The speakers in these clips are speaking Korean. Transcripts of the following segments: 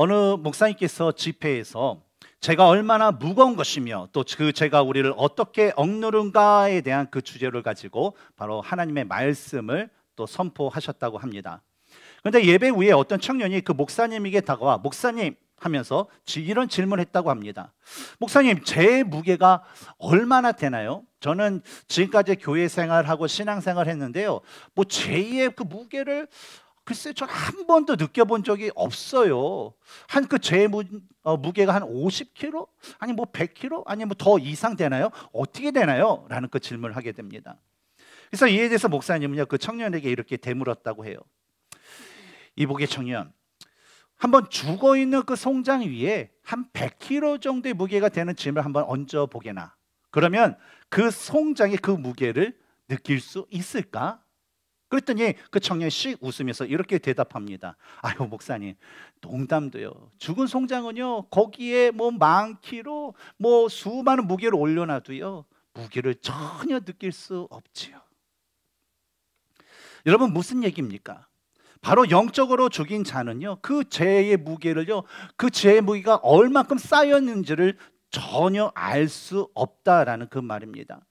어느 목사님께서 집회에서 제가 얼마나 무거운 것이며 또그 제가 우리를 어떻게 억누른가에 대한 그 주제를 가지고 바로 하나님의 말씀을 또 선포하셨다고 합니다. 그런데 예배 후에 어떤 청년이 그 목사님에게 다가와 목사님 하면서 이런 질문을 했다고 합니다. 목사님, 제 무게가 얼마나 되나요? 저는 지금까지 교회 생활하고 신앙 생활 했는데요. 뭐 제의 그 무게를 글쎄 요전한 번도 느껴본 적이 없어요. 한그죄 어, 무게가 한 50kg? 아니 뭐 100kg? 아니 뭐 더 이상 되나요? 어떻게 되나요? 라는 그 질문을 하게 됩니다. 그래서 이에 대해서 목사님은요 그 청년에게 이렇게 되물었다고 해요. 이복의 청년, 한번 죽어 있는 그 송장 위에 한 100kg 정도의 무게가 되는 짐을 한번 얹어 보게나. 그러면 그 송장의 그 무게를 느낄 수 있을까? 그랬더니 그 청년이 씩 웃으면서 이렇게 대답합니다. 아유 목사님 농담돼요. 죽은 송장은요 거기에 뭐 많기로 뭐 수많은 무게를 올려놔도요 무게를 전혀 느낄 수 없지요. 여러분 무슨 얘기입니까? 바로 영적으로 죽인 자는요 그 죄의 무게를요 그 죄의 무게가 얼만큼 쌓였는지를 전혀 알 수 없다라는 그 말입니다.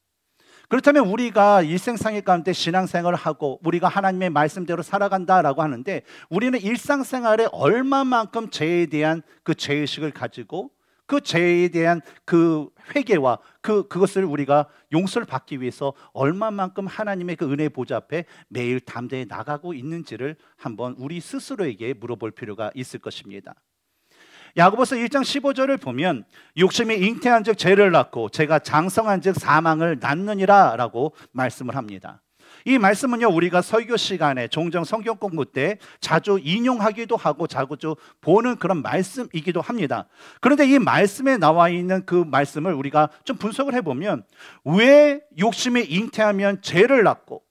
그렇다면 우리가 일생상의 가운데 신앙생활을 하고 우리가 하나님의 말씀대로 살아간다라고 하는데 우리는 일상생활에 얼마만큼 죄에 대한 그 죄의식을 가지고 그 죄에 대한 그 회개와 그 그것을 우리가 용서를 받기 위해서 얼마만큼 하나님의 그 은혜 보좌 앞에 매일 담대히 나가고 있는지를 한번 우리 스스로에게 물어볼 필요가 있을 것입니다. 야고보서 1장 15절을 보면 욕심이 잉태한즉 죄를 낳고 제가 장성한즉 사망을 낳느니라라고 말씀을 합니다. 이 말씀은요 우리가 설교 시간에 종종 성경 공부 때 자주 인용하기도 하고 자주 보는 그런 말씀이기도 합니다. 그런데 이 말씀에 나와 있는 그 말씀을 우리가 좀 분석을 해보면 왜 욕심이 잉태하면 죄를 낳고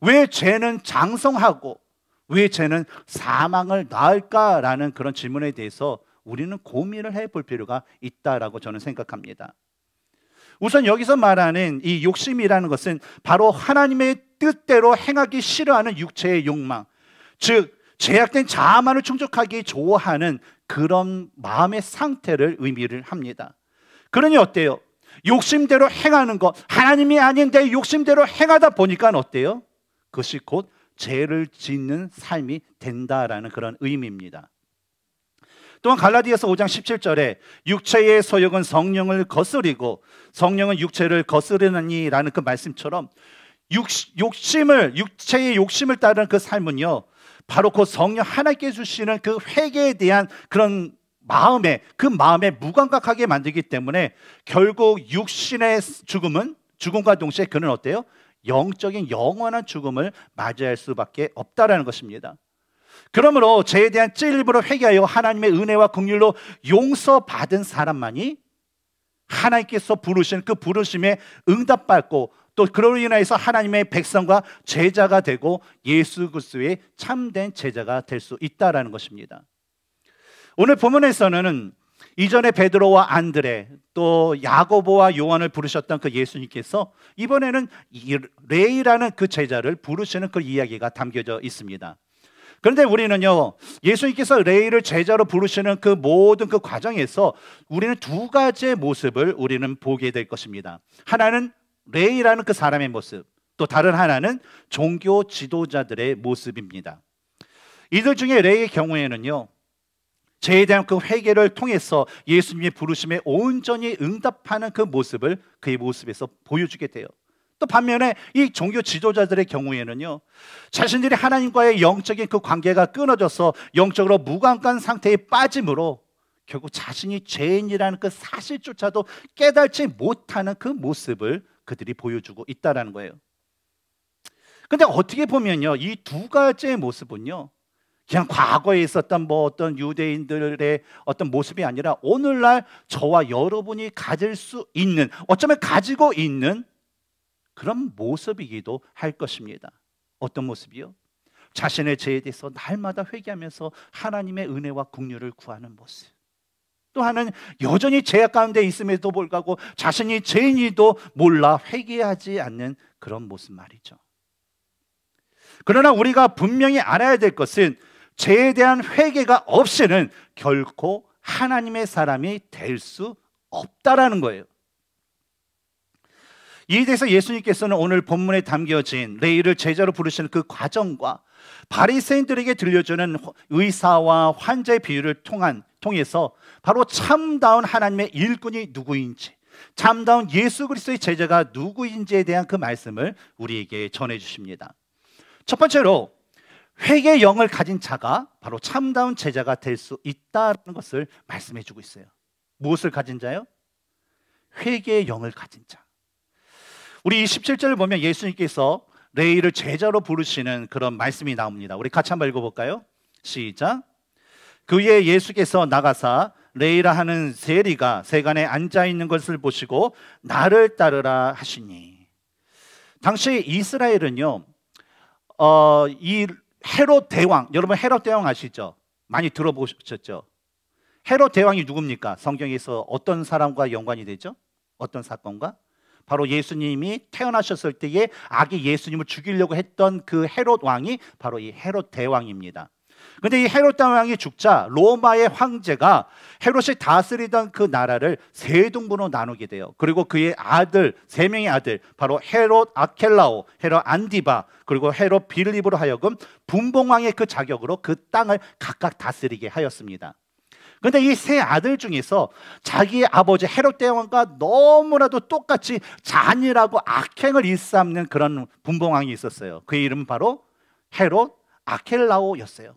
왜 죄는 장성하고 왜 죄는 사망을 낳을까라는 그런 질문에 대해서 우리는 고민을 해볼 필요가 있다라고 저는 생각합니다. 우선 여기서 말하는 이 욕심이라는 것은 바로 하나님의 뜻대로 행하기 싫어하는 육체의 욕망, 즉 제약된 자아만을 충족하기 좋아하는 그런 마음의 상태를 의미를 합니다. 그러니 어때요? 욕심대로 행하는 것, 하나님이 아닌데 욕심대로 행하다 보니까 어때요? 그것이 곧 죄를 짓는 삶이 된다라는 그런 의미입니다. 또한 갈라디아서 5장 17절에 육체의 소욕은 성령을 거스리고 성령은 육체를 거스르느니라는 그 말씀처럼 육, 욕심을 육체의 욕심을 따르는 그 삶은요 바로 그 성령 하나님께 주시는 그 회개에 대한 그런 마음에 그 마음에 무감각하게 만들기 때문에 결국 육신의 죽음은 죽음과 동시에 그는 어때요? 영적인 영원한 죽음을 맞이할 수밖에 없다라는 것입니다. 그러므로 죄에 대한 찔림으로 회개하여 하나님의 은혜와 긍휼로 용서받은 사람만이 하나님께서 부르신 그 부르심에 응답받고 또 그로 인하여서 하나님의 백성과 제자가 되고 예수 그리스도의 참된 제자가 될 수 있다라는 것입니다. 오늘 본문에서는 이전에 베드로와 안드레 또 야고보와 요한을 부르셨던 그 예수님께서 이번에는 레이라는 그 제자를 부르시는 그 이야기가 담겨져 있습니다. 그런데 우리는요, 예수님께서 레이를 제자로 부르시는 그 모든 그 과정에서 우리는 두 가지의 모습을 우리는 보게 될 것입니다. 하나는 레이라는 그 사람의 모습, 또 다른 하나는 종교 지도자들의 모습입니다. 이들 중에 레이의 경우에는요, 죄에 대한 그 회개를 통해서 예수님의 부르심에 온전히 응답하는 그 모습을 그의 모습에서 보여주게 돼요. 또 반면에 이 종교 지도자들의 경우에는요, 자신들이 하나님과의 영적인 그 관계가 끊어져서 영적으로 무관관 상태에 빠짐으로 결국 자신이 죄인이라는 그 사실조차도 깨달지 못하는 그 모습을 그들이 보여주고 있다라는 거예요. 근데 어떻게 보면요, 이 두 가지의 모습은요, 그냥 과거에 있었던 뭐 어떤 유대인들의 어떤 모습이 아니라 오늘날 저와 여러분이 가질 수 있는 어쩌면 가지고 있는 그런 모습이기도 할 것입니다. 어떤 모습이요? 자신의 죄에 대해서 날마다 회개하면서 하나님의 은혜와 긍휼을 구하는 모습. 또하는 여전히 죄악 가운데 있음에도 불구하고 자신이 죄인이도 몰라 회개하지 않는 그런 모습 말이죠. 그러나 우리가 분명히 알아야 될 것은 죄에 대한 회개가 없이는 결코 하나님의 사람이 될 수 없다라는 거예요. 이에 대해서 예수님께서는 오늘 본문에 담겨진 레이를 제자로 부르시는 그 과정과 바리새인들에게 들려주는 의사와 환자의 비유를 통한 통해서 바로 참다운 하나님의 일꾼이 누구인지 참다운 예수 그리스도의 제자가 누구인지에 대한 그 말씀을 우리에게 전해 주십니다. 첫 번째로 회개 영을 가진 자가 바로 참다운 제자가 될 수 있다는 것을 말씀해 주고 있어요. 무엇을 가진 자요? 회개 영을 가진 자. 우리 17절을 보면 예수님께서 레이를 제자로 부르시는 그런 말씀이 나옵니다. 우리 같이 한번 읽어볼까요? 시작. 그의 예수께서 나가사 레이라 하는 세리가 세간에 앉아 있는 것을 보시고 나를 따르라 하시니. 당시 이스라엘은요, 어, 이 헤롯 대왕, 여러분 헤롯 대왕 아시죠? 많이 들어보셨죠? 헤롯 대왕이 누굽니까? 성경에서 어떤 사람과 연관이 되죠? 어떤 사건과? 바로 예수님이 태어나셨을 때에 아기 예수님을 죽이려고 했던 그 헤롯 왕이 바로 이 헤롯 대왕입니다. 근데 이 헤롯 대왕이 죽자 로마의 황제가 헤롯이 다스리던 그 나라를 세 등분으로 나누게 돼요. 그리고 그의 아들 세 명의 아들 바로 헤롯 아켈라오, 헤롯 안디바, 그리고 헤롯 빌립으로 하여금 분봉왕의 그 자격으로 그 땅을 각각 다스리게 하였습니다. 근데 이 세 아들 중에서 자기의 아버지 헤롯 대왕과 너무나도 똑같이 잔인하고 악행을 일삼는 그런 분봉왕이 있었어요. 그 이름은 바로 헤롯 아켈라오였어요.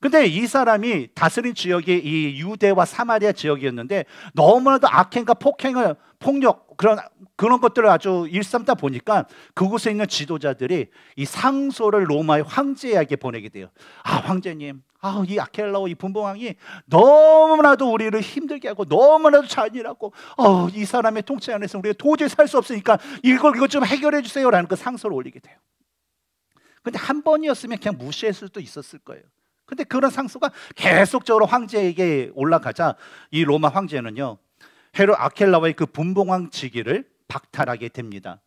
근데 이 사람이 다스린 지역이 이 유대와 사마리아 지역이었는데 너무나도 악행과 폭행을 폭력 그런 그런 것들을 아주 일삼다 보니까 그곳에 있는 지도자들이 이 상소를 로마의 황제에게 보내게 돼요. 아, 황제님. 아, 우이 아켈라오 이 분봉왕이 너무나도 우리를 힘들게 하고 너무나도 잔인하고 어, 이 사람의 통치 안에서 우리가 도저히 살 수 없으니까 이걸 이것 좀 해결해 주세요라는 그 상소를 올리게 돼요. 근데 한 번이었으면 그냥 무시했을 수도 있었을 거예요. 근데 그런 상소가 계속적으로 황제에게 올라가자 이 로마 황제는요. 헤로 아켈라와의 그 분봉왕 직위를 박탈하게 됩니다.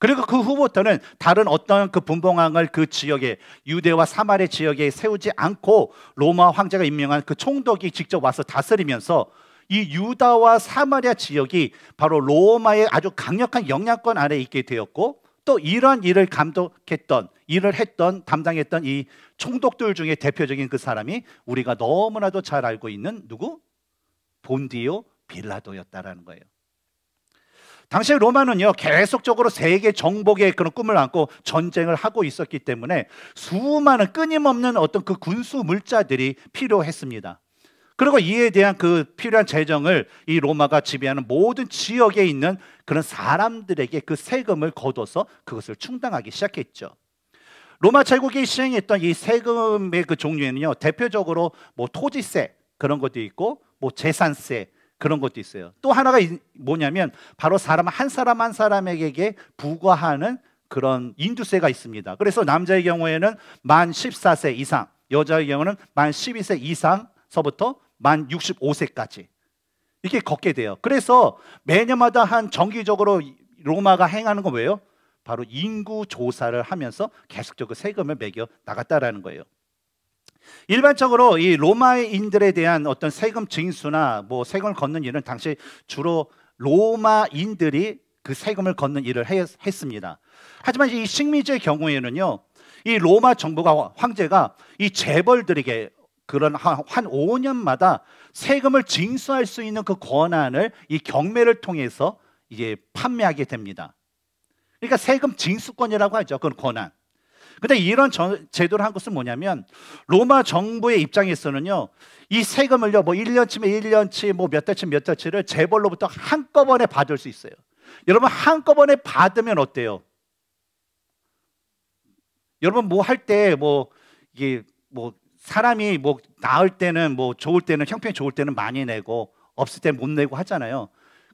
그리고 그 후부터는 다른 어떤 그 분봉왕을 그 지역에 유대와 사마리 지역에 세우지 않고 로마 황제가 임명한 그 총독이 직접 와서 다스리면서 이 유다와 사마리아 지역이 바로 로마의 아주 강력한 영향권 아래 있게 되었고 또이런 일을 감독했던 일을 했던 담당했던 이 총독들 중에 대표적인 그 사람이 우리가 너무나도 잘 알고 있는 누구? 본디오 빌라도였다라는 거예요. 당시 로마는요 계속적으로 세계 정복의 그런 꿈을 안고 전쟁을 하고 있었기 때문에 수많은 끊임없는 어떤 그 군수 물자들이 필요했습니다. 그리고 이에 대한 그 필요한 재정을 이 로마가 지배하는 모든 지역에 있는 그런 사람들에게 그 세금을 거둬서 그것을 충당하기 시작했죠. 로마 제국이 시행했던 이 세금의 그 종류에는요 대표적으로 뭐 토지세 그런 것도 있고 뭐 재산세 그런 것도 있어요. 또 하나가 뭐냐면 바로 사람 한 사람 한 사람에게 부과하는 그런 인두세가 있습니다. 그래서 남자의 경우에는 만 14세 이상, 여자의 경우는 만 12세 이상서부터 만 65세까지 이렇게 걷게 돼요. 그래서 매년마다 한 정기적으로 로마가 행하는 건 왜요? 바로 인구 조사를 하면서 계속적으로 세금을 매겨 나갔다라는 거예요. 일반적으로 이 로마인들에 대한 어떤 세금 징수나 뭐 세금을 걷는 일은 당시 주로 로마인들이 그 세금을 걷는 일을 했, 습니다 하지만 이 식민지의 경우에는요, 이 로마 정부가 황제가 이 재벌들에게 그런 한, 한 5년마다 세금을 징수할 수 있는 그 권한을 이 경매를 통해서 이제 판매하게 됩니다. 그러니까 세금 징수권이라고 하죠. 그건 권한. 근데 이런 저, 제도를 한 것은 뭐냐면 로마 정부의 입장에서는요. 이 세금을요. 뭐 1년치면 1년치 뭐 몇 달치 몇 달치를 재벌로부터 한꺼번에 받을 수 있어요. 여러분 한꺼번에 받으면 어때요? 여러분 뭐 할 때뭐 뭐 이게 뭐 사람이 뭐 나을 때는 뭐 좋을 때는 형편이 좋을 때는 많이 내고 없을 때 못 내고 하잖아요.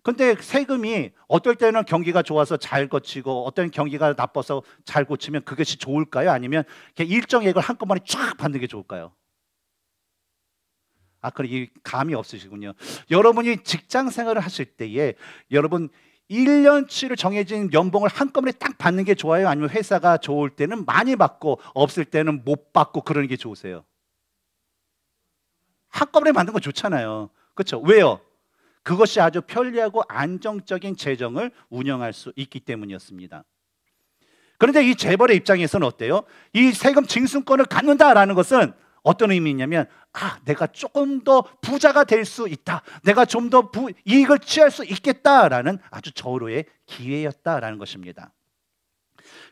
근데 세금이 어떨 때는 경기가 좋아서 잘 거치고 어떤 경기가 나빠서 잘 고치면 그것이 좋을까요? 아니면 일정액을 한꺼번에 쫙 받는 게 좋을까요? 아, 그래 이 감이 없으시군요. 여러분이 직장 생활을 하실 때에 여러분 1년치를 정해진 연봉을 한꺼번에 딱 받는 게 좋아요? 아니면 회사가 좋을 때는 많이 받고 없을 때는 못 받고 그러는 게 좋으세요? 한꺼번에 받는 거 좋잖아요. 그렇죠? 왜요? 그것이 아주 편리하고 안정적인 재정을 운영할 수 있기 때문이었습니다. 그런데 이 재벌의 입장에서는 어때요? 이 세금 징수권을 갖는다라는 것은 어떤 의미냐면 아 내가 조금 더 부자가 될 수 있다 내가 좀 더 이익을 취할 수 있겠다라는 아주 절호의 기회였다라는 것입니다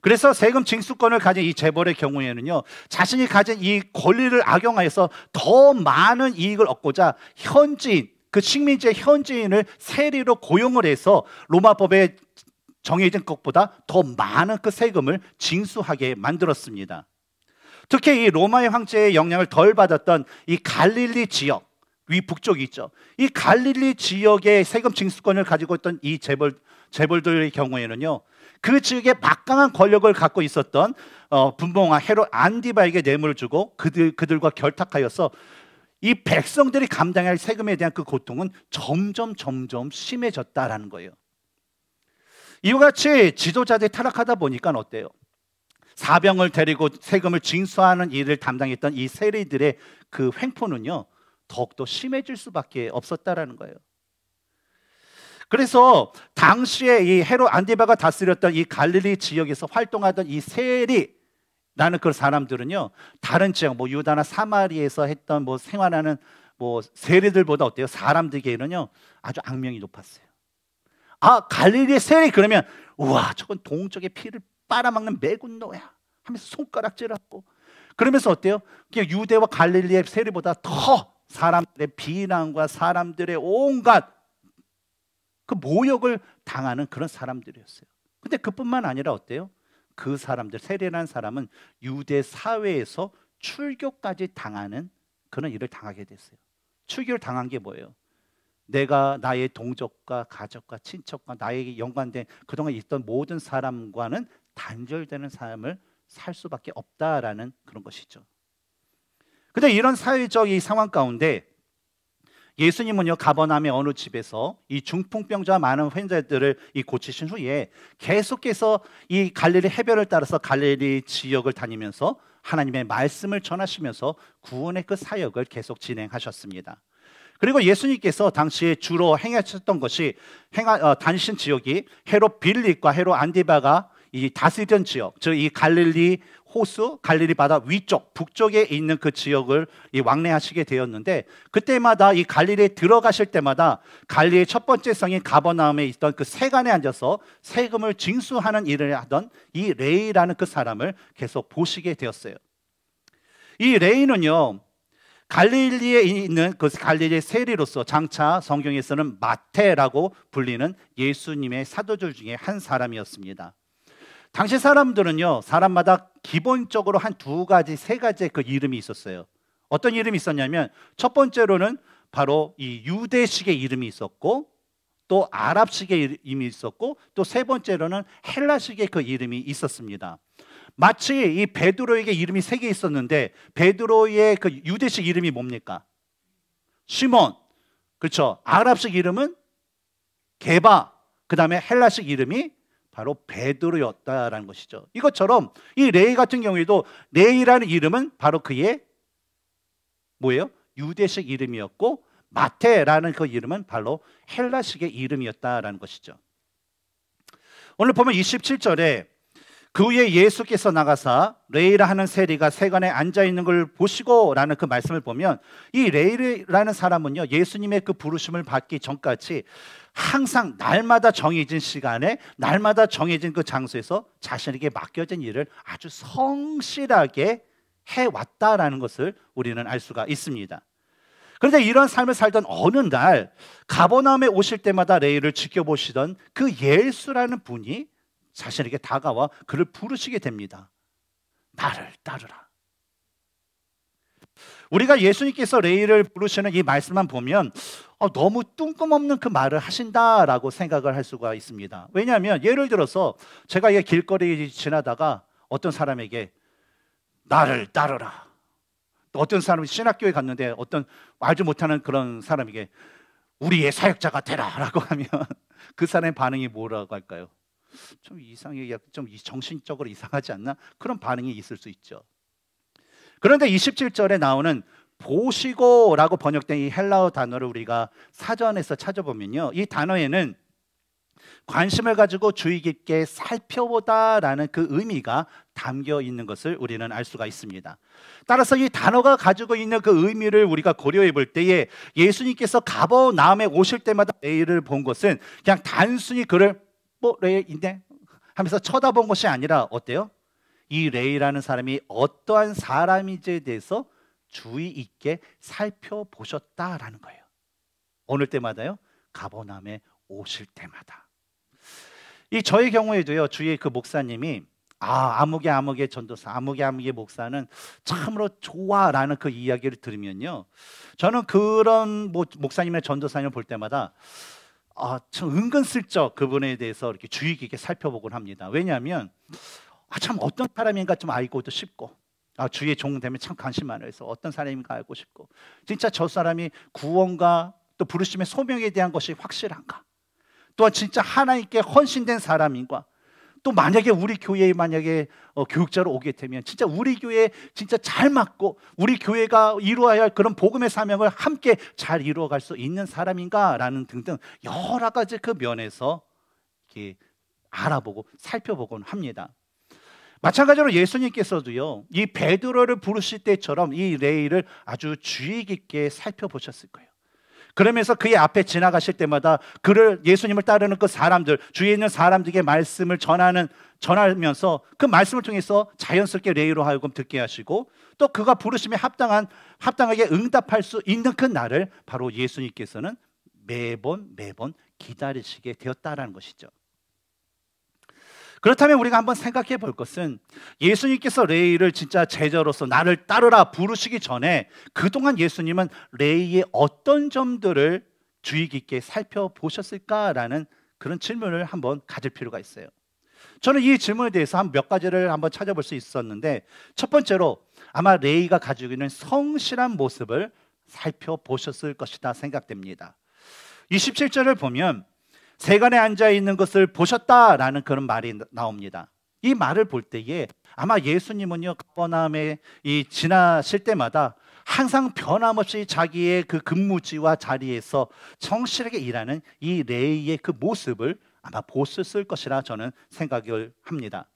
그래서 세금 징수권을 가진 이 재벌의 경우에는요 자신이 가진 이 권리를 악용하여서 더 많은 이익을 얻고자 현지인 그 식민지의 현지인을 세리로 고용을 해서 로마법에 정해진 것보다 더 많은 그 세금을 징수하게 만들었습니다. 특히 이 로마의 황제의 영향을 덜 받았던 이 갈릴리 지역 위 북쪽이 죠이 갈릴리 지역의 세금 징수권을 가지고 있던 이 재벌 재벌들의 경우에는요. 그 지역에 막강한 권력을 갖고 있었던 어, 분봉아 헤롯 안디바에게 뇌물을 주고 그들 그들과 결탁하여서 이 백성들이 감당할 세금에 대한 그 고통은 점점 점점 심해졌다라는 거예요. 이와 같이 지도자들이 타락하다 보니까 어때요? 사병을 데리고 세금을 징수하는 일을 담당했던 이 세리들의 그 횡포는요 더욱더 심해질 수밖에 없었다라는 거예요. 그래서 당시에 이 헤롯 안디바가 다스렸던 이 갈릴리 지역에서 활동하던 이 세리 나는 그 사람들은요 다른 지역 뭐 유다나 사마리에서 했던 뭐 생활하는 뭐 세례들보다 어때요 사람들에게는요 아주 악명이 높았어요. 아 갈릴리 의 세례 그러면 우와 저건 동쪽의 피를 빨아먹는 매군노야 하면서 손가락질하고 그러면서 어때요 그냥 유대와 갈릴리의 세례보다 더 사람들의 비난과 사람들의 온갖 그 모욕을 당하는 그런 사람들이었어요. 근데 그뿐만 아니라 어때요? 그 사람들 세례란 사람은 유대 사회에서 출교까지 당하는 그런 일을 당하게 됐어요. 출교를 당한 게 뭐예요? 내가 나의 동족과 가족과 친척과 나에게 연관된 그동안 있던 모든 사람과는 단절되는 삶을 살 수밖에 없다라는 그런 것이죠. 근데 이런 사회적 이 상황 가운데 예수님은요 가버남의 어느 집에서 이 중풍병자 많은 환자들을 이 고치신 후에 계속해서 이 갈릴리 해변을 따라서 갈릴리 지역을 다니면서 하나님의 말씀을 전하시면서 구원의 그 사역을 계속 진행하셨습니다. 그리고 예수님께서 당시에 주로 행하셨던 것이 행하, 어, 다니신 지역이 헤롯 빌립과 헤롯 안디바가 이 다스리던 지역, 즉 이 갈릴리 호수 갈릴리 바다 위쪽 북쪽에 있는 그 지역을 이 왕래하시게 되었는데 그때마다 이 갈릴리에 들어가실 때마다 갈릴리의 첫 번째 성인 가버나움에 있던 그 세간에 앉아서 세금을 징수하는 일을 하던 이 레이라는 그 사람을 계속 보시게 되었어요. 이 레이는요. 갈릴리에 있는 그 갈릴리 의 세리로서 장차 성경에서는 마태라고 불리는 예수님의 사도들 중에 한 사람이었습니다. 당시 사람들은요 사람마다 기본적으로 한 두 가지 세 가지 의그 이름이 있었어요. 어떤 이름이 있었냐면 첫 번째로는 바로 이 유대식의 이름이 있었고 또 아랍식의 이름이 있었고 또 세 번째로는 헬라식의 그 이름이 있었습니다. 마치 이 베드로에게 이름이 세 개 있었는데 베드로의 그 유대식 이름이 뭡니까? 시몬. 그렇죠. 아랍식 이름은 개바 그다음에 헬라식 이름이 바로 베드로였다라는 것이죠. 이것처럼 이 레이 같은 경우에도 레이라는 이름은 바로 그의 뭐예요? 유대식 이름이었고 마테라는 그 이름은 바로 헬라식의 이름이었다라는 것이죠. 오늘 보면 27절에 그 후에 예수께서 나가사 레이라 하는 세리가 세관에 앉아 있는 걸 보시고라는 그 말씀을 보면 이 레이라는 사람은요 예수님의 그 부르심을 받기 전까지 항상 날마다 정해진 시간에 날마다 정해진 그 장소에서 자신에게 맡겨진 일을 아주 성실하게 해왔다라는 것을 우리는 알 수가 있습니다. 그런데 이런 삶을 살던 어느 날 가버나움에 오실 때마다 레이를 지켜보시던 그 예수라는 분이 자신에게 다가와 그를 부르시게 됩니다. 나를 따르라. 우리가 예수님께서 레이를 부르시는 이 말씀만 보면 어, 너무 뜬금없는 그 말을 하신다라고 생각을 할 수가 있습니다. 왜냐하면 예를 들어서 제가 이 길거리 지나다가 어떤 사람에게 나를 따르라. 어떤 사람이 신학교에 갔는데 어떤 알지 못하는 그런 사람에게 우리의 사역자가 되라라고 하면 그 사람의 반응이 뭐라고 할까요? 좀 이상해, 좀 정신적으로 이상하지 않나? 그런 반응이 있을 수 있죠. 그런데 27절에 나오는 보시고라고 번역된 이 헬라어 단어를 우리가 사전에서 찾아보면요. 이 단어에는 관심을 가지고 주의 깊게 살펴보다라는 그 의미가 담겨 있는 것을 우리는 알 수가 있습니다. 따라서 이 단어가 가지고 있는 그 의미를 우리가 고려해 볼 때에 예수님께서 가버나움에 오실 때마다 매일을 본 것은 그냥 단순히 그를 뭐 레이인데 하면서 쳐다본 것이 아니라 어때요? 이 레이라는 사람이 어떠한 사람인지에 대해서 주의 있게 살펴보셨다라는 거예요. 오늘 때마다요. 가버남에 오실 때마다. 이 저의 경우에도요. 주의 그 목사님이 아 암흑의 암흑의 전도사 암흑의 암흑의 목사는 참으로 좋아라는 그 이야기를 들으면요 저는 그런 목사님의 전도사님을 볼 때마다 아, 참 은근슬쩍 그분에 대해서 이렇게 주의 깊게 살펴보곤 합니다. 왜냐하면 아, 참 어떤 사람인가 좀 알고도 싶고 아, 주의 종 되면 참 관심 많아서 어떤 사람인가 알고 싶고 진짜 저 사람이 구원과 또 부르심의 소명에 대한 것이 확실한가 또한 진짜 하나님께 헌신된 사람인가 또 만약에 우리 교회에 만약에 어, 교육자로 오게 되면 진짜 우리 교회 진짜 잘 맞고 우리 교회가 이루어야 할 그런 복음의 사명을 함께 잘 이루어갈 수 있는 사람인가라는 등등 여러 가지 그 면에서 이렇게 알아보고 살펴보곤 합니다. 마찬가지로 예수님께서도요 이 베드로를 부르실 때처럼 이 레이를 아주 주의 깊게 살펴보셨을 거예요. 그러면서 그의 앞에 지나가실 때마다 그를 예수님을 따르는 그 사람들, 주위에 있는 사람들에게 말씀을 전하는 전하면서 그 말씀을 통해서 자연스럽게 레이로 하여금 듣게 하시고 또 그가 부르심에 합당한 합당하게 응답할 수 있는 그 날을 바로 예수님께서는 매번 매번 기다리시게 되었다라는 것이죠. 그렇다면 우리가 한번 생각해 볼 것은 예수님께서 레이를 진짜 제자로서 나를 따르라 부르시기 전에 그동안 예수님은 레이의 어떤 점들을 주의 깊게 살펴보셨을까라는 그런 질문을 한번 가질 필요가 있어요. 저는 이 질문에 대해서 한 몇 가지를 한번 찾아볼 수 있었는데 첫 번째로 아마 레이가 가지고 있는 성실한 모습을 살펴보셨을 것이다 생각됩니다. 27절을 보면 세간에 앉아 있는 것을 보셨다라는 그런 말이 나옵니다. 이 말을 볼 때에 아마 예수님은요 가버나움에 이 지나실 때마다 항상 변함없이 자기의 그 근무지와 자리에서 성실하게 일하는 이 레이의 그 모습을 아마 보셨을 것이라 저는 생각을 합니다.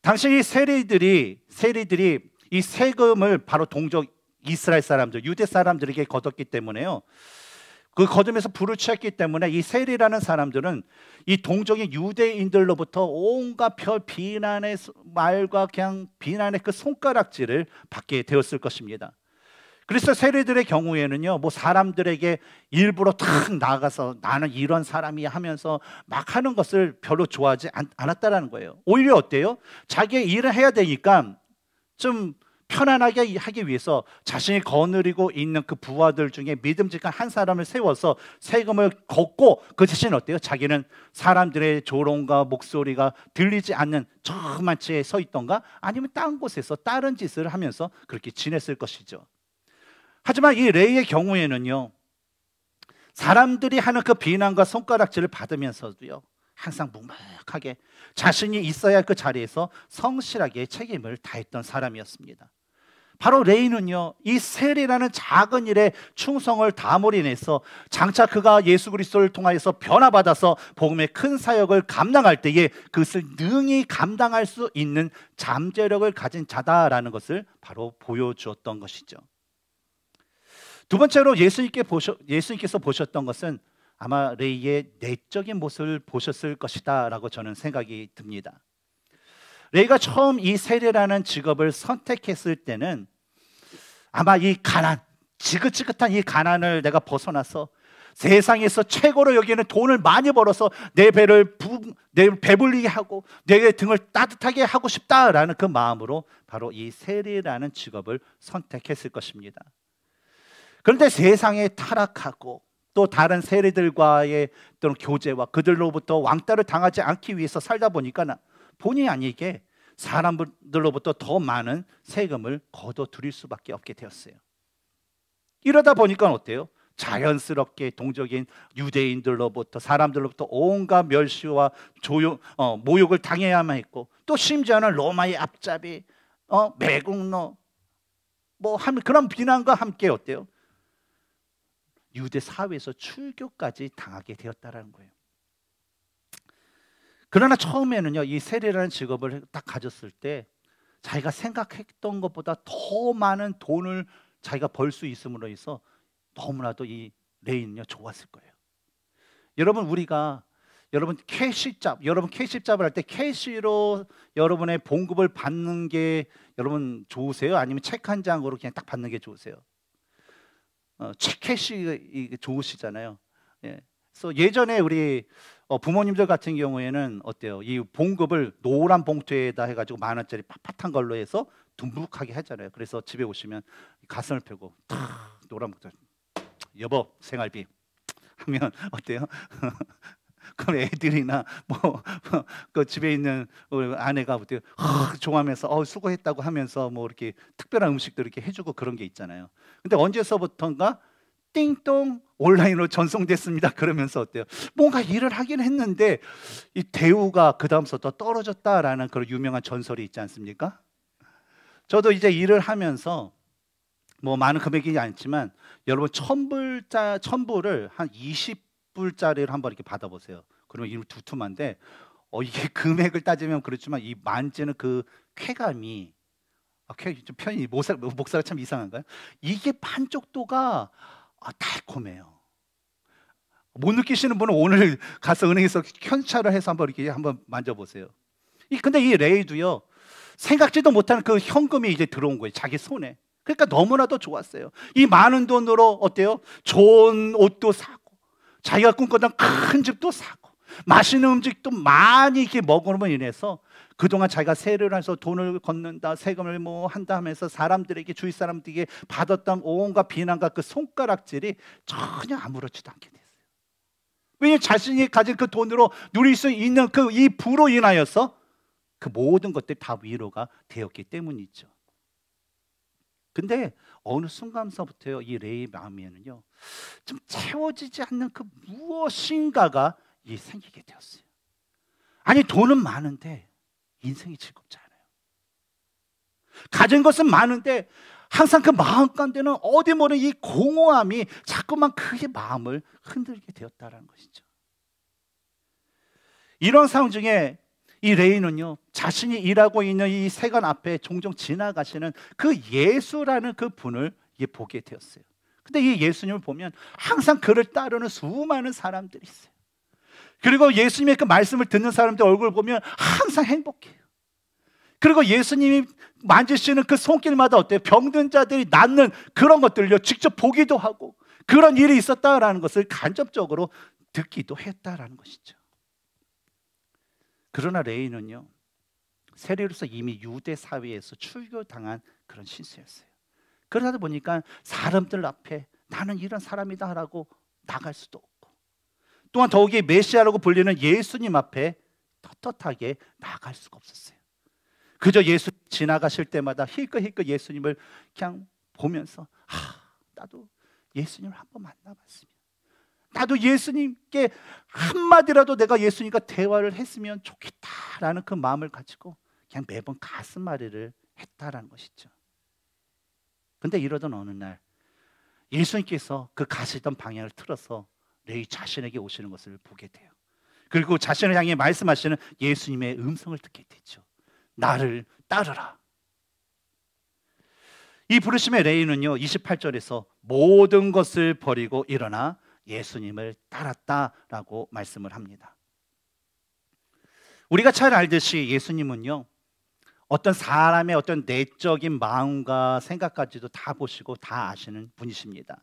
당시 세리들이 세리들이 이 세금을 바로 동족 이스라엘 사람들 유대 사람들에게 거뒀기 때문에요. 그 거점에서 불을 취했기 때문에 이세이라는 사람들은 이 동족의 유대인들로부터 온갖 별 비난의 말과 그냥 비난의 그 손가락질을 받게 되었을 것입니다. 그래서 세례들의 경우에는요, 뭐 사람들에게 일부러 탁 나가서 나는 이런 사람이 하면서 막 하는 것을 별로 좋아하지 않, 았다라는 거예요. 오히려 어때요? 자기의 일을 해야 되니까 좀 편안하게 하기 위해서 자신이 거느리고 있는 그 부하들 중에 믿음직한 한 사람을 세워서 세금을 걷고 그자신은 어때요? 자기는 사람들의 조롱과 목소리가 들리지 않는 저만치에 서 있던가 아니면 다른 곳에서 다른 짓을 하면서 그렇게 지냈을 것이죠. 하지만 이 레이의 경우에는요. 사람들이 하는 그 비난과 손가락질을 받으면서도요. 항상 묵묵하게 자신이 있어야 할 그 자리에서 성실하게 책임을 다했던 사람이었습니다. 바로 레이는요, 이 세례라는 작은 일에 충성을 다몰이내서 장차 그가 예수 그리스도를 통하여서 변화받아서 복음의 큰 사역을 감당할 때에 그것을 능히 감당할 수 있는 잠재력을 가진 자다라는 것을 바로 보여주었던 것이죠. 두 번째로 예수님께 보셔, 예수님께서 보셨던 것은 아마 레이의 내적인 모습을 보셨을 것이다라고 저는 생각이 듭니다. 레이가 처음 이 세례라는 직업을 선택했을 때는 아마 이 가난, 지긋지긋한 이 가난을 내가 벗어나서 세상에서 최고로 여기는 돈을 많이 벌어서 내 배를 부, 내 배불리게 하고 내 등을 따뜻하게 하고 싶다라는 그 마음으로 바로 이 세리라는 직업을 선택했을 것입니다. 그런데 세상에 타락하고 또 다른 세리들과의 또는 교제와 그들로부터 왕따를 당하지 않기 위해서 살다 보니까 본의 아니게 사람들로부터 더 많은 세금을 거둬들일 수밖에 없게 되었어요. 이러다 보니까 어때요? 자연스럽게 동족인 유대인들로부터 사람들로부터 온갖 멸시와 조용, 어, 모욕을 당해야만 했고 또 심지어는 로마의 앞잡이 어, 매국노 뭐 그런 비난과 함께 어때요? 유대 사회에서 출교까지 당하게 되었다는 거예요. 그러나 처음에는요, 이 세례라는 직업을 딱 가졌을 때 자기가 생각했던 것보다 더 많은 돈을 자기가 벌 수 있음으로 해서 너무나도 이 레인은요 좋았을 거예요. 여러분 우리가 여러분 캐시잡 여러분 캐시잡을 할 때 캐시로 여러분의 봉급을 받는 게 여러분 좋으세요? 아니면 책 한 장으로 그냥 딱 받는 게 좋으세요? 어, 책 캐시 좋으시잖아요. 예. 그래서 예전에 우리 어, 부모님들 같은 경우에는 어때요? 이 봉급을 노란 봉투에다 해가지고 만 원짜리 빳빳한 걸로 해서 듬뿍하게 하잖아요. 그래서 집에 오시면 가슴을 펴고 탁 노란 봉투 여보 생활비 하면 어때요? 그럼 애들이나 뭐 그 집에 있는 우리 아내가 어때요? 아, 좋아하면서 어 수고했다고 하면서 뭐 이렇게 특별한 음식도 이렇게 해주고 그런 게 있잖아요. 근데 언제서부터인가 띵동 온라인으로 전송됐습니다. 그러면서 어때요? 뭔가 일을 하긴 했는데 이 대우가 그다음부터 떨어졌다라는 그런 유명한 전설이 있지 않습니까? 저도 이제 일을 하면서 뭐 많은 금액이지 않지만 여러분 천불자 천불을 한 20불짜리를 한번 이렇게 받아보세요. 그러면 이름 두툼한데 어 이게 금액을 따지면 그렇지만 이 만지는 그 쾌감이 아, 쾌좀 표이 목사 목사가 참 이상한가요? 이게 만족도가 아, 달콤해요. 못 느끼시는 분은 오늘 가서 은행에서 현찰을 해서 한번 이렇게 한번 만져보세요. 이 근데 이레이드요 생각지도 못한 그 현금이 이제 들어온 거예요. 자기 손에. 그러니까 너무나도 좋았어요. 이 많은 돈으로 어때요? 좋은 옷도 사고 자기가 꿈꿨던 큰 집도 사고 맛있는 음식도 많이 이렇게 먹음으면 인해서 그동안 자기가 세를 해서 돈을 걷는다, 세금을 뭐 한다 하면서 사람들에게 주위 사람들에게 받았던 오온과 비난과 그 손가락질이 전혀 아무렇지도 않게 됐어요. 왜냐면 자신이 가진 그 돈으로 누릴 수 있는 그 이 부로 인하여서 그 모든 것들이 다 위로가 되었기 때문이죠. 근데 어느 순간서부터요 이레이 마음에는요 좀 채워지지 않는 그 무엇인가가 이 생기게 되었어요. 아니 돈은 많은데 인생이 즐겁지 않아요. 가진 것은 많은데 항상 그 마음 가운데는 어디 모는 이 공허함이 자꾸만 그의 마음을 흔들게 되었다라는 것이죠. 이런 상황 중에 이 레이는요 자신이 일하고 있는 이 세관 앞에 종종 지나가시는 그 예수라는 그 분을 보게 되었어요. 근데 이 예수님을 보면 항상 그를 따르는 수많은 사람들이 있어요. 그리고 예수님의 그 말씀을 듣는 사람들 얼굴 을 보면 항상 행복해요. 그리고 예수님이 만지시는 그 손길마다 어때요? 병든 자들이 낫는 그런 것들요. 직접 보기도 하고 그런 일이 있었다라는 것을 간접적으로 듣기도 했다라는 것이죠. 그러나 레이는요. 세례로서 이미 유대 사회에서 출교당한 그런 신세였어요. 그러다 보니까 사람들 앞에 나는 이런 사람이다라고 나갈 수도 또한 더욱이 메시아라고 불리는 예수님 앞에 떳떳하게 나갈 수가 없었어요. 그저 예수 지나가실 때마다 힐끗힐끗 예수님을 그냥 보면서 아, 나도 예수님을 한 번 만나봤으면 나도 예수님께 한마디라도 내가 예수님과 대화를 했으면 좋겠다라는 그 마음을 가지고 그냥 매번 가슴앓이를 했다라는 것이죠. 근데 이러던 어느 날 예수님께서 그 가시던 방향을 틀어서 내 자신에게 오시는 것을 보게 돼요. 그리고 자신을 향해 말씀하시는 예수님의 음성을 듣게 되죠. 나를 따르라. 이 부르심의 레이는요. 28절에서 모든 것을 버리고 일어나 예수님을 따랐다라고 말씀을 합니다. 우리가 잘 알듯이 예수님은요. 어떤 사람의 어떤 내적인 마음과 생각까지도 다 보시고 다 아시는 분이십니다.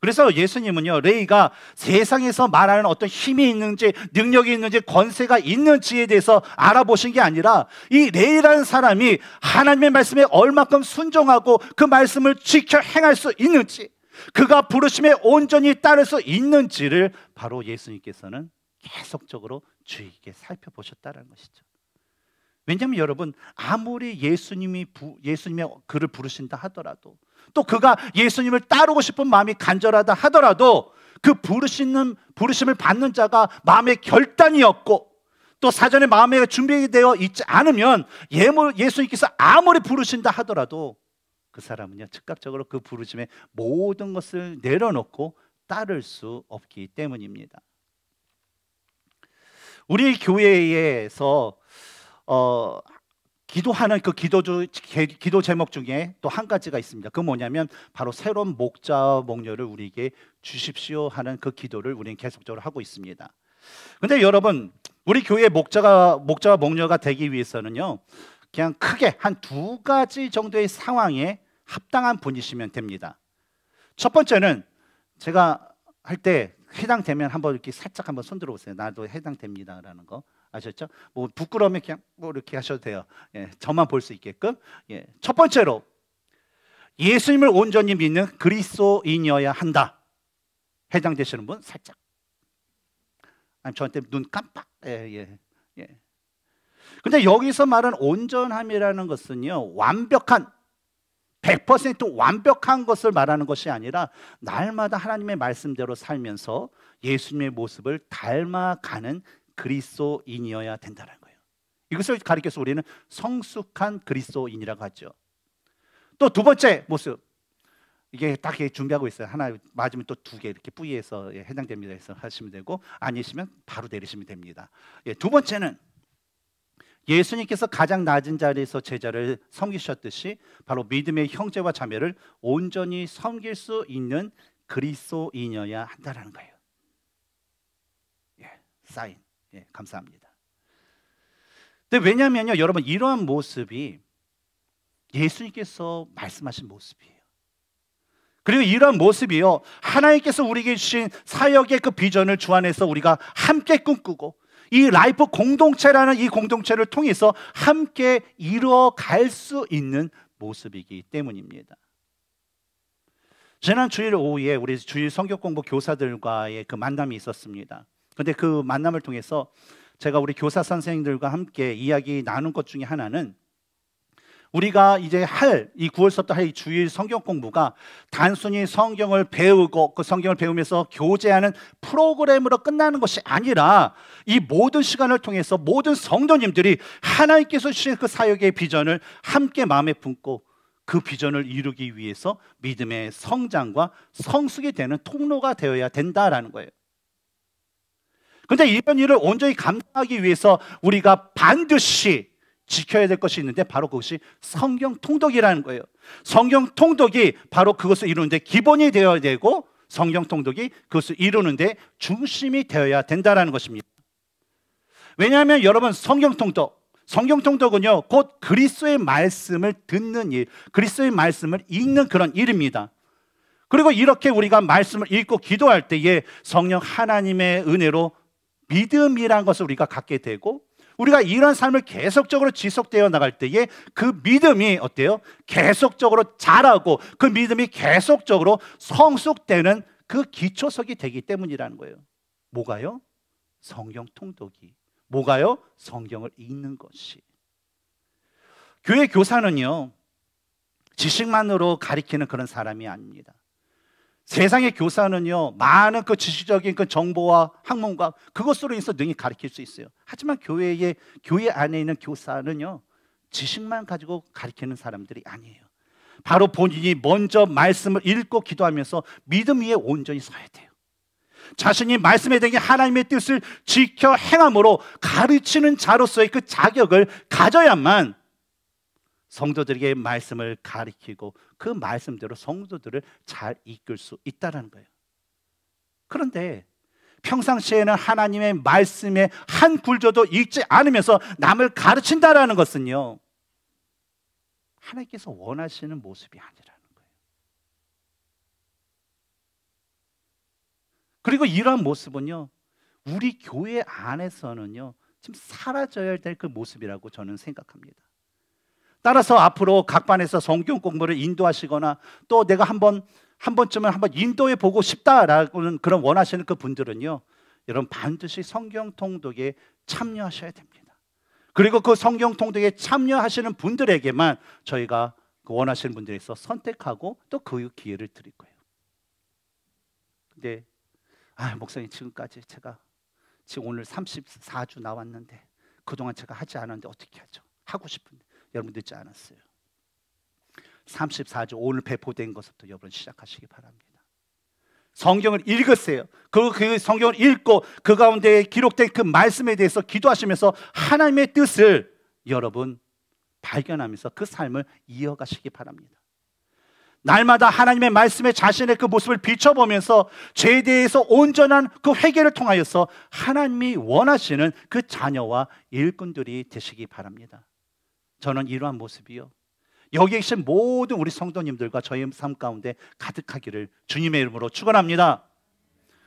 그래서 예수님은요, 레이가 세상에서 말하는 어떤 힘이 있는지, 능력이 있는지, 권세가 있는지에 대해서 알아보신 게 아니라 이 레이라는 사람이 하나님의 말씀에 얼마큼 순종하고 그 말씀을 지켜 행할 수 있는지, 그가 부르심에 온전히 따를 수 있는지를 바로 예수님께서는 계속적으로 주의 깊게 살펴보셨다는 것이죠. 왜냐하면 여러분 아무리 예수님이 부, 예수님의 그를 부르신다 하더라도 또 그가 예수님을 따르고 싶은 마음이 간절하다 하더라도 그 부르시는 부르심을 받는 자가 마음의 결단이었고 또 사전에 마음에 준비되어 있지 않으면 예수님께서 아무리 부르신다 하더라도 그 사람은요 즉각적으로 그 부르심에 모든 것을 내려놓고 따를 수 없기 때문입니다. 우리 교회에서 어, 기도하는 그 기도, 주, 기도 제목 중에 또 한 가지가 있습니다. 그 뭐냐면 바로 새로운 목자 목녀를 우리에게 주십시오 하는 그 기도를 우리는 계속적으로 하고 있습니다. 근데 여러분, 우리 교회 목자가 목자와 목녀가 되기 위해서는요. 그냥 크게 한 두 가지 정도의 상황에 합당한 분이시면 됩니다. 첫 번째는 제가 할 때 해당되면 한번 이렇게 살짝 한번 손들어 보세요. 나도 해당됩니다라는 거. 아셨죠? 뭐 부끄러움에 그냥 뭐 이렇게 하셔도 돼요. 예, 저만 볼 수 있게끔. 예, 첫 번째로 예수님을 온전히 믿는 그리스도인이어야 한다. 해당되시는 분 살짝. 아니 저한테 눈 깜빡. 예, 예, 예. 근데 여기서 말한 온전함이라는 것은요 완벽한 100% 완벽한 것을 말하는 것이 아니라 날마다 하나님의 말씀대로 살면서 예수님의 모습을 닮아가는 그리스도인이어야 된다는 거예요. 이것을 가리켜서 우리는 성숙한 그리스도인이라고 하죠. 또 두 번째 모습 이게 딱 준비하고 있어요. 하나 맞으면 또 두 개 이렇게 뿌이해서 예, 해당됩니다. 해서 하시면 되고 아니시면 바로 내리시면 됩니다. 예, 두 번째는 예수님께서 가장 낮은 자리에서 제자를 섬기셨듯이 바로 믿음의 형제와 자매를 온전히 섬길 수 있는 그리스도인이어야 한다라는 거예요. 예, 사인. 예, 감사합니다. 근데 왜냐면요, 여러분 이러한 모습이 예수님께서 말씀하신 모습이에요. 그리고 이러한 모습이요, 하나님께서 우리에게 주신 사역의 그 비전을 주 안에서 우리가 함께 꿈꾸고 이 라이프 공동체라는 이 공동체를 통해서 함께 이루어 갈 수 있는 모습이기 때문입니다. 지난 주일 오후에 우리 주일 성격 공부 교사들과의 그 만남이 있었습니다. 근데 그 만남을 통해서 제가 우리 교사 선생님들과 함께 이야기 나눈 것 중에 하나는 우리가 이제 할 이 9월서부터 할이 주일 성경 공부가 단순히 성경을 배우고 그 성경을 배우면서 교제하는 프로그램으로 끝나는 것이 아니라 이 모든 시간을 통해서 모든 성도님들이 하나님께서 주신 그 사역의 비전을 함께 마음에 품고 그 비전을 이루기 위해서 믿음의 성장과 성숙이 되는 통로가 되어야 된다라는 거예요. 그런데 이런 일을 온전히 감당하기 위해서 우리가 반드시 지켜야 될 것이 있는데 바로 그것이 성경 통독이라는 거예요. 성경 통독이 바로 그것을 이루는데 기본이 되어야 되고 성경 통독이 그것을 이루는데 중심이 되어야 된다라는 것입니다. 왜냐하면 여러분 성경 통독 성경 통독은요 곧 그리스도의 말씀을 듣는 일, 그리스도의 말씀을 읽는 그런 일입니다. 그리고 이렇게 우리가 말씀을 읽고 기도할 때에 성령 하나님의 은혜로 믿음이라는 것을 우리가 갖게 되고 우리가 이런 삶을 계속적으로 지속되어 나갈 때에 그 믿음이 어때요? 계속적으로 자라고 그 믿음이 계속적으로 성숙되는 그 기초석이 되기 때문이라는 거예요. 뭐가요? 성경 통독이. 뭐가요? 성경을 읽는 것이. 교회 교사는요. 지식만으로 가리키는 그런 사람이 아닙니다. 세상의 교사는요, 많은 그 지식적인 그 정보와 학문과 그것으로 인해서 능히 가르칠 수 있어요. 하지만 교회의, 교회 안에 있는 교사는요, 지식만 가지고 가르치는 사람들이 아니에요. 바로 본인이 먼저 말씀을 읽고 기도하면서 믿음 위에 온전히 서야 돼요. 자신이 말씀에 대해 하나님의 뜻을 지켜 행함으로 가르치는 자로서의 그 자격을 가져야만 성도들에게 말씀을 가리키고 그 말씀대로 성도들을 잘 이끌 수있다는 거예요. 그런데 평상시에는 하나님의 말씀의 한 굴조도 읽지 않으면서 남을 가르친다라는 것은요. 하나님께서 원하시는 모습이 아니라는 거예요. 그리고 이러한 모습은요. 우리 교회 안에서는요. 지금 사라져야 될 그 모습이라고 저는 생각합니다. 따라서 앞으로 각 반에서 성경 공부를 인도하시거나 또 내가 한번 한 번쯤은 한번 인도해 보고 싶다라는 그런 원하시는 그 분들은요. 여러분 반드시 성경 통독에 참여하셔야 됩니다. 그리고 그 성경 통독에 참여하시는 분들에게만 저희가 그 원하시는 분들에 있어 선택하고 또 그 기회를 드릴 거예요. 근데 아, 목사님 지금까지 제가 지금 오늘 34주 나왔는데 그동안 제가 하지 않았는데 어떻게 하죠? 하고 싶은데. 여러분 늦지 않았어요. 34조 오늘 배포된 것부터 여러분 시작하시기 바랍니다. 성경을 읽으세요. 그그 그 성경을 읽고 그 가운데 기록된 그 말씀에 대해서 기도하시면서 하나님의 뜻을 여러분 발견하면서 그 삶을 이어가시기 바랍니다. 날마다 하나님의 말씀에 자신의 그 모습을 비춰보면서 죄에 대해서 온전한 그 회개를 통하여서 하나님이 원하시는 그 자녀와 일꾼들이 되시기 바랍니다. 저는 이러한 모습이요. 여기에 계신 모든 우리 성도님들과 저희 삶 가운데 가득하기를 주님의 이름으로 축원합니다.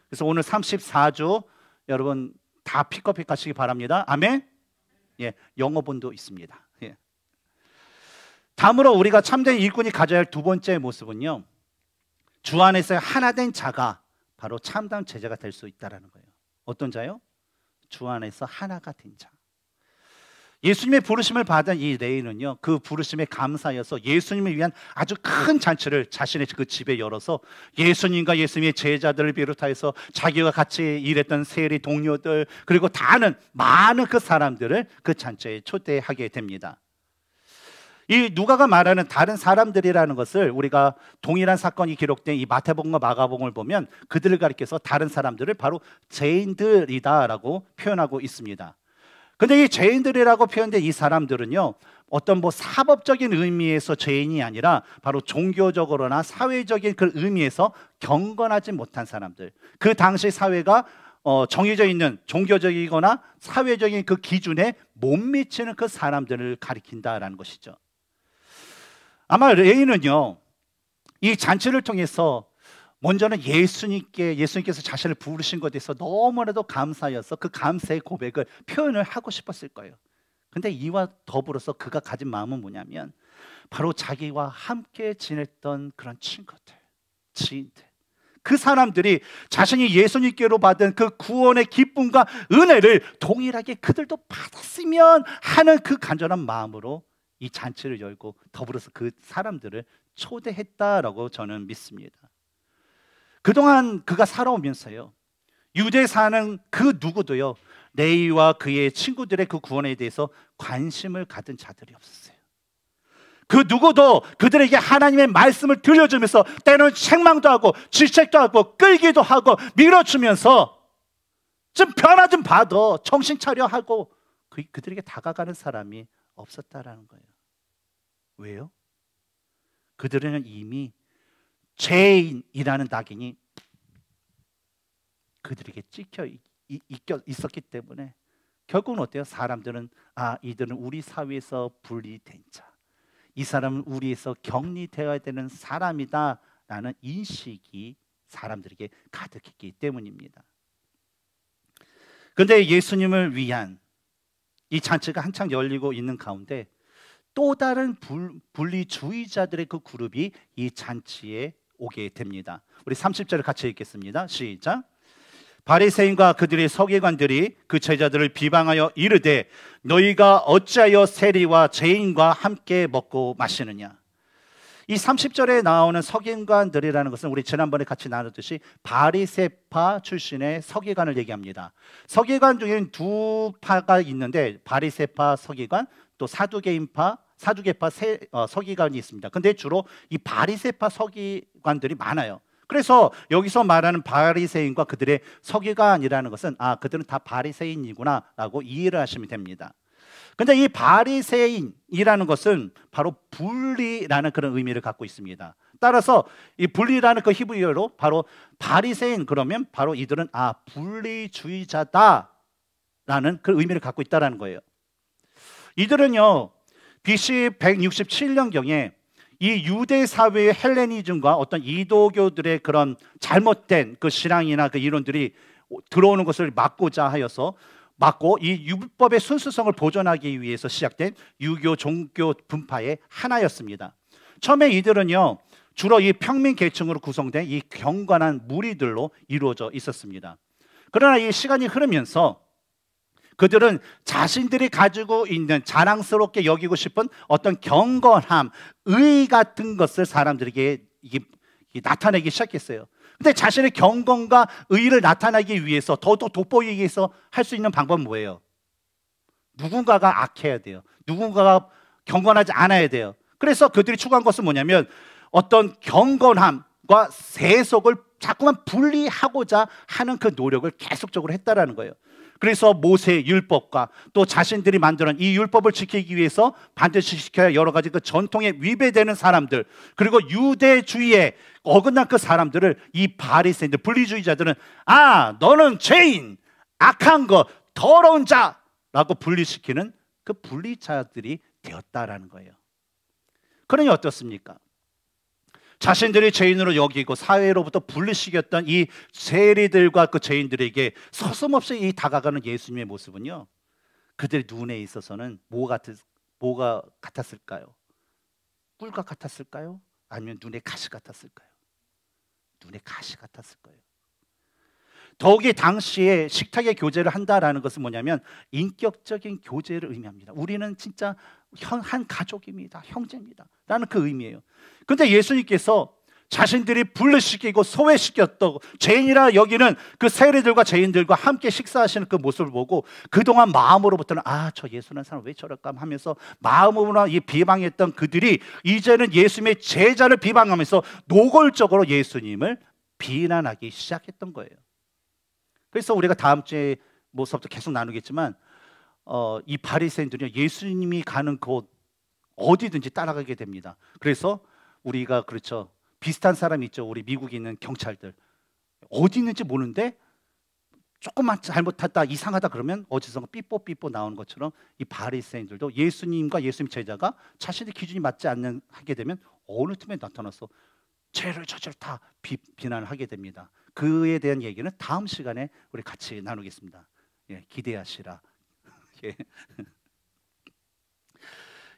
그래서 오늘 34주 여러분 다 픽업해 가시기 바랍니다. 아멘. 예, 영어본도 있습니다. 예. 다음으로 우리가 참된 일꾼이 가져야 할 두 번째 모습은요. 주 안에서 하나된 자가 바로 참된 제자가 될 수 있다라는 거예요. 어떤 자요? 주 안에서 하나가 된 자. 예수님의 부르심을 받은 이 레이는요, 그 부르심에 감사여서 예수님을 위한 아주 큰 잔치를 자신의 그 집에 열어서 예수님과 예수님의 제자들을 비롯하여서 자기와 같이 일했던 세리 동료들, 그리고 다른 많은 그 사람들을 그 잔치에 초대하게 됩니다. 이 누가가 말하는 다른 사람들이라는 것을 우리가 동일한 사건이 기록된 이 마태복음과 마가복음을 보면 그들을 가리켜서 다른 사람들을 바로 죄인들이다라고 표현하고 있습니다. 근데 이 죄인들이라고 표현된 이 사람들은요. 어떤 뭐 사법적인 의미에서 죄인이 아니라 바로 종교적으로나 사회적인 그 의미에서 경건하지 못한 사람들. 그 당시 사회가 어, 정해져 있는 종교적이거나 사회적인 그 기준에 못 미치는 그 사람들을 가리킨다라는 것이죠. 아마 레인은요이 잔치를 통해서 먼저는 예수님께 예수님께서 자신을 부르신 것에 대해서 너무나도 감사여서 그 감사의 고백을 표현을 하고 싶었을 거예요. 근데 이와 더불어서 그가 가진 마음은 뭐냐면 바로 자기와 함께 지냈던 그런 친구들, 지인들. 그 사람들이 자신이 예수님께로 받은 그 구원의 기쁨과 은혜를 동일하게 그들도 받았으면 하는 그 간절한 마음으로 이 잔치를 열고 더불어서 그 사람들을 초대했다라고 저는 믿습니다. 그동안 그가 살아오면서요. 유대 사는 그 누구도요. 레이와 그의 친구들의 그 구원에 대해서 관심을 가진 자들이 없었어요. 그 누구도 그들에게 하나님의 말씀을 들려주면서 때로는 책망도 하고 질책도 하고 끌기도 하고 밀어주면서 좀 변화 좀 봐도 정신 차려 하고 그, 그들에게 다가가는 사람이 없었다라는 거예요. 왜요? 그들은 이미 죄인이라는 낙인이 그들에게 찍혀 있었기 때문에 결국은 어때요? 사람들은 아 이들은 우리 사회에서 분리된 자, 이 사람은 우리에서 격리되어야 되는 사람이다라는 인식이 사람들에게 가득했기 때문입니다. 그런데 예수님을 위한 이 잔치가 한창 열리고 있는 가운데 또 다른 분리주의자들의 그 그룹이 이 잔치에 오게 됩니다. 우리 30절을 같이 읽겠습니다. 시작. 바리새인과 그들의 서기관들이 그 제자들을 비방하여 이르되 너희가 어찌하여 세리와 죄인과 함께 먹고 마시느냐. 이 30절에 나오는 서기관들이라는 것은 우리 지난번에 같이 나눴듯이 바리세파 출신의 서기관을 얘기합니다. 서기관 중에는 두 파가 있는데 바리세파 서기관 또 사두개인파 사주계파 세, 어, 서기관이 있습니다. 근데 주로 이 바리세파 서기관들이 많아요. 그래서 여기서 말하는 바리세인과 그들의 서기관이라는 것은 아 그들은 다바리세인이구나라고 이해를 하시면 됩니다. 근데 이바리세인이라는 것은 바로 분리라는 그런 의미를 갖고 있습니다. 따라서 이 분리라는 그 히브리어로 바로 바리세인 그러면 바로 이들은 아 분리주의자다라는 그 의미를 갖고 있다라는 거예요. 이들은요 BC 167년경에 이 유대 사회의 헬레니즘과 어떤 이도교들의 그런 잘못된 그 신앙이나 그 이론들이 들어오는 것을 막고자 하여서 막고 이유 율법의 순수성을 보존하기 위해서 시작된 유교 종교 분파의 하나였습니다. 처음에 이들은요 주로 이 평민 계층으로 구성된 이 경건한 무리들로 이루어져 있었습니다. 그러나 이 시간이 흐르면서 그들은 자신들이 가지고 있는 자랑스럽게 여기고 싶은 어떤 경건함, 의 같은 것을 사람들에게 이게, 나타내기 시작했어요. 근데 자신의 경건과 의를 의 나타내기 위해서 더더 돋보이기 위해서 할 수 있는 방법은 뭐예요? 누군가가 악해야 돼요. 누군가가 경건하지 않아야 돼요. 그래서 그들이 추구한 것은 뭐냐면 어떤 경건함과 세속을 자꾸만 분리하고자 하는 그 노력을 계속적으로 했다라는 거예요. 그래서 모세 율법과 또 자신들이 만드는 이 율법을 지키기 위해서 반드시 지켜야 여러 가지 그 전통에 위배되는 사람들 그리고 유대주의에 어긋난 그 사람들을 이 바리새인들 분리주의자들은 아 너는 죄인 악한 거 더러운 자라고 분리시키는 그 분리자들이 되었다라는 거예요. 그러니 어떻습니까? 자신들이 죄인으로 여기고 사회로부터 분리시켰던 이 세리들과 그 죄인들에게 서슴없이 이 다가가는 예수님의 모습은요. 그들 눈에 있어서는 뭐 같은 뭐가 같았을까요? 꿀과 같았을까요? 아니면 눈에 가시 같았을까요? 눈에 가시 같았을 거예요. 더욱이 당시에 식탁의 교제를 한다라는 것은 뭐냐면 인격적인 교제를 의미합니다. 우리는 진짜 한 가족입니다. 형제입니다. 라는 그 의미예요. 근데 예수님께서 자신들이 불러시키고 소외시켰던 죄인이라 여기는 그 세리들과 죄인들과 함께 식사하시는 그 모습을 보고 그동안 마음으로부터는 아 저 예수라는 사람 왜 저럴까 하면서 마음으로 비방했던 그들이 이제는 예수님의 제자를 비방하면서 노골적으로 예수님을 비난하기 시작했던 거예요. 그래서 우리가 다음 주에 모습도 뭐 계속 나누겠지만 어, 이 바리새인들은 예수님이 가는 곳 어디든지 따라가게 됩니다. 그래서 우리가 그렇죠 비슷한 사람 있죠. 우리 미국에 있는 경찰들 어디 있는지 모르는데 조금만 잘못했다 이상하다 그러면 어디서 삐뽀삐뽀 나오는 것처럼 이 바리새인들도 예수님과 예수님 제자가 자신의 기준이 맞지 않는 하게 되면 어느 틈에 나타나서 죄를 저질다 비난을 하게 됩니다. 그에 대한 얘기는 다음 시간에 우리 같이 나누겠습니다. 예, 기대하시라. 예.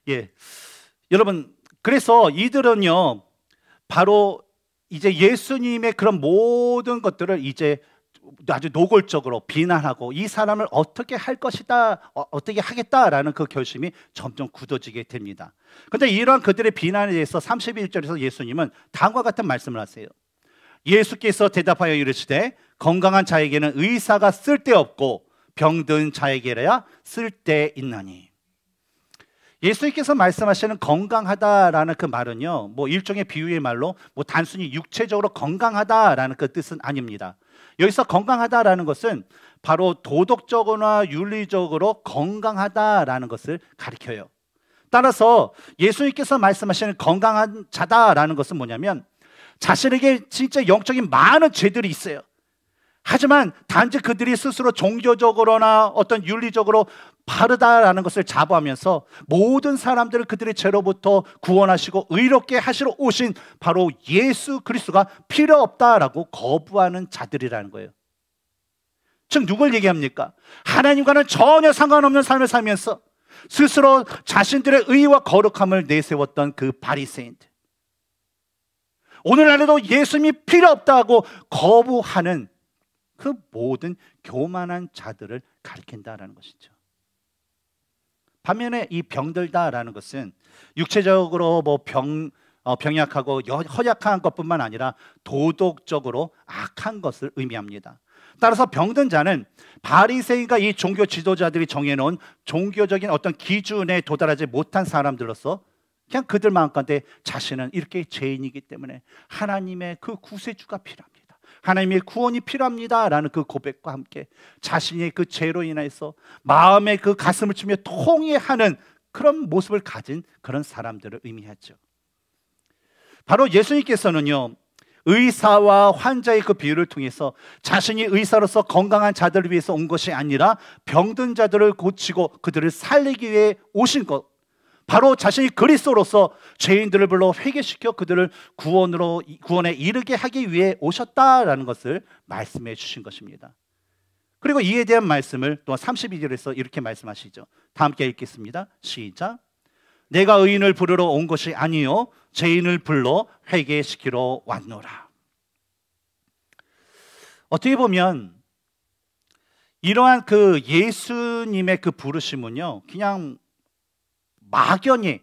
예. 여러분, 그래서 이들은요, 바로 이제 예수님의 그런 모든 것들을 이제 아주 노골적으로 비난하고 이 사람을 어떻게 할 것이다, 어, 떻게 하겠다라는 그 결심이 점점 굳어지게 됩니다. 그런데 이러한 그들의 비난에 대해서 31절에서 예수님은 다음과 같은 말씀을 하세요. 예수께서 대답하여 이르시되 건강한 자에게는 의사가 쓸데없고 병든 자에게라야 쓸데있나니 예수님께서 말씀하시는 건강하다라는 그 말은요 뭐 일종의 비유의 말로 뭐 단순히 육체적으로 건강하다라는 그 뜻은 아닙니다 여기서 건강하다라는 것은 바로 도덕적으로나 윤리적으로 건강하다라는 것을 가리켜요 따라서 예수님께서 말씀하시는 건강한 자다라는 것은 뭐냐면 자신에게 진짜 영적인 많은 죄들이 있어요. 하지만 단지 그들이 스스로 종교적으로나 어떤 윤리적으로 바르다라는 것을 자부하면서 모든 사람들을 그들의 죄로부터 구원하시고 의롭게 하시러 오신 바로 예수 그리스도가 필요 없다라고 거부하는 자들이라는 거예요. 즉 누굴 얘기합니까? 하나님과는 전혀 상관없는 삶을 살면서 스스로 자신들의 의와 거룩함을 내세웠던 그 바리새인들. 오늘날에도 예수님이 필요 없다고 거부하는 그 모든 교만한 자들을 가리킨다라는 것이죠. 반면에 이 병들다라는 것은 육체적으로 뭐 병, 어, 병약하고 허약한 것뿐만 아니라 도덕적으로 악한 것을 의미합니다. 따라서 병든 자는 바리새인과 이 종교 지도자들이 정해놓은 종교적인 어떤 기준에 도달하지 못한 사람들로서 그냥 그들 마음가운데 자신은 이렇게 죄인이기 때문에 하나님의 그 구세주가 필요합니다. 하나님의 구원이 필요합니다라는 그 고백과 함께 자신의 그 죄로 인해서 마음의 그 가슴을 치며 통해하는 그런 모습을 가진 그런 사람들을 의미하죠. 바로 예수님께서는요. 의사와 환자의 그 비유를 통해서 자신이 의사로서 건강한 자들을 위해서 온 것이 아니라 병든 자들을 고치고 그들을 살리기 위해 오신 것 바로 자신이 그리스도로서 죄인들을 불러 회개시켜 그들을 구원으로 구원에 이르게 하기 위해 오셨다라는 것을 말씀해 주신 것입니다. 그리고 이에 대한 말씀을 또 32절에서 이렇게 말씀하시죠. 다 함께 읽겠습니다. 시작. 내가 의인을 부르러 온 것이 아니요 죄인을 불러 회개시키러 왔노라. 어떻게 보면 이러한 그 예수님의 그 부르심은요. 그냥 막연히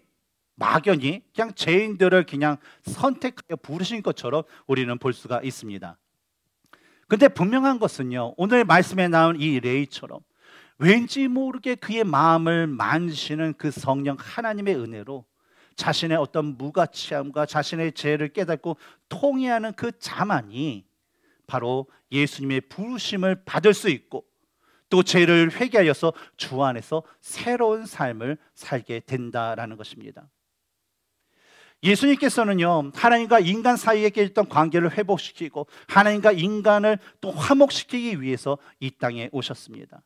막연히 그냥 죄인들을 그냥 선택하여 부르신 것처럼 우리는 볼 수가 있습니다. 근데 분명한 것은요. 오늘 말씀에 나온 이 레이처럼 왠지 모르게 그의 마음을 만지는 그 성령 하나님의 은혜로 자신의 어떤 무가치함과 자신의 죄를 깨닫고 통해하는 그 자만이 바로 예수님의 부르심을 받을 수 있고 또 죄를 회개하여서 주 안에서 새로운 삶을 살게 된다라는 것입니다. 예수님께서는요, 하나님과 인간 사이에 깨졌던 관계를 회복시키고 하나님과 인간을 또 화목시키기 위해서 이 땅에 오셨습니다.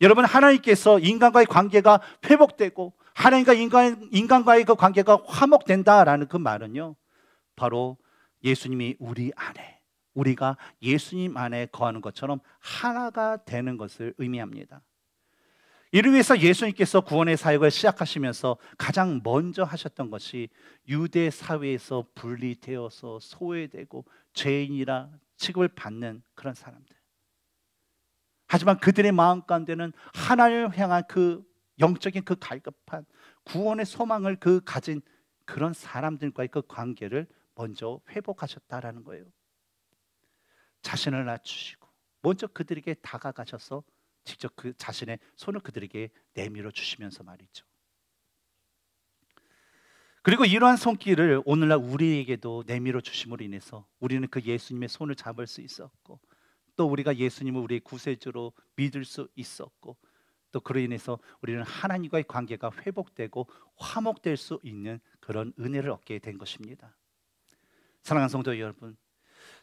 여러분, 하나님께서 인간과의 관계가 회복되고 하나님과 인간, 인간과의 그 관계가 화목된다라는 그 말은요, 바로 예수님이 우리 안에 우리가 예수님 안에 거하는 것처럼 하나가 되는 것을 의미합니다. 이를 위해서 예수님께서 구원의 사역을 시작하시면서 가장 먼저 하셨던 것이 유대 사회에서 분리되어서 소외되고 죄인이라 취급을 받는 그런 사람들. 하지만 그들의 마음 가운데는 하나님을 향한 그 영적인 그 갈급한 구원의 소망을 그 가진 그런 사람들과의 그 관계를 먼저 회복하셨다라는 거예요. 자신을 낮추시고 먼저 그들에게 다가가셔서 직접 그 자신의 손을 그들에게 내밀어 주시면서 말이죠. 그리고 이러한 손길을 오늘날 우리에게도 내밀어 주심으로 인해서 우리는 그 예수님의 손을 잡을 수 있었고 또 우리가 예수님을 우리의 구세주로 믿을 수 있었고 또 그로 인해서 우리는 하나님과의 관계가 회복되고 화목될 수 있는 그런 은혜를 얻게 된 것입니다. 사랑하는 성도 여러분,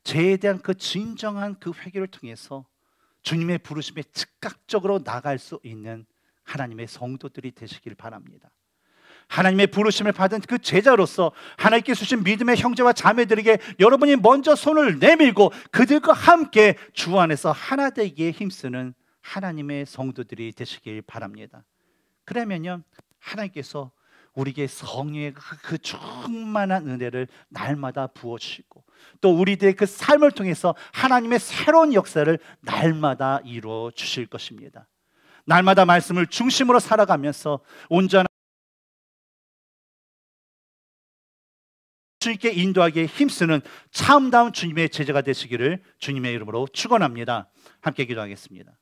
죄에 대한 그 진정한 그 회개를 통해서 주님의 부르심에 즉각적으로 나갈 수 있는 하나님의 성도들이 되시길 바랍니다. 하나님의 부르심을 받은 그 제자로서 하나님께 주신 믿음의 형제와 자매들에게 여러분이 먼저 손을 내밀고 그들과 함께 주 안에서 하나 되기에 힘쓰는 하나님의 성도들이 되시길 바랍니다. 그러면요 하나님께서 우리에게 성령의 그, 그 충만한 은혜를 날마다 부어주시고 또 우리들의 그 삶을 통해서 하나님의 새로운 역사를 날마다 이루어 주실 것입니다. 날마다 말씀을 중심으로 살아가면서 온전한 주님께 인도하기에 힘쓰는 참다운 주님의 제자가 되시기를 주님의 이름으로 축원합니다. 함께 기도하겠습니다.